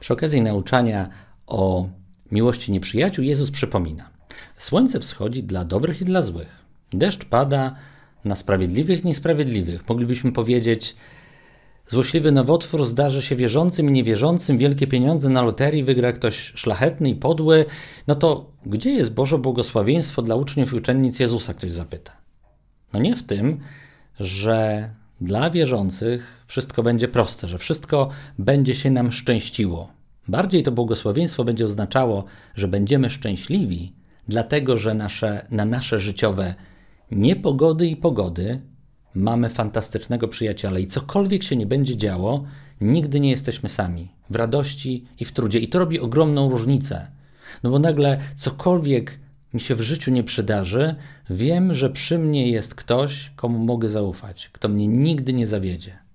Przy okazji nauczania o miłości nieprzyjaciół Jezus przypomina: Słońce wschodzi dla dobrych i dla złych. Deszcz pada na sprawiedliwych i niesprawiedliwych. Moglibyśmy powiedzieć, Złośliwy nowotwór zdarzy się wierzącym i niewierzącym, wielkie pieniądze na loterii wygra ktoś szlachetny i podły. No to gdzie jest Boże błogosławieństwo dla uczniów i uczennic Jezusa, ktoś zapyta. No nie w tym, że dla wierzących wszystko będzie proste, że wszystko będzie się nam szczęściło. Bardziej to błogosławieństwo będzie oznaczało, że będziemy szczęśliwi, dlatego że nasze, na nasze życiowe niepogody i pogody mamy fantastycznego przyjaciela i cokolwiek się nie będzie działo, nigdy nie jesteśmy sami. W radości i w trudzie. I to robi ogromną różnicę. No bo nagle cokolwiek mi się w życiu nie przydarzy, wiem, że przy mnie jest ktoś, komu mogę zaufać, kto mnie nigdy nie zawiedzie.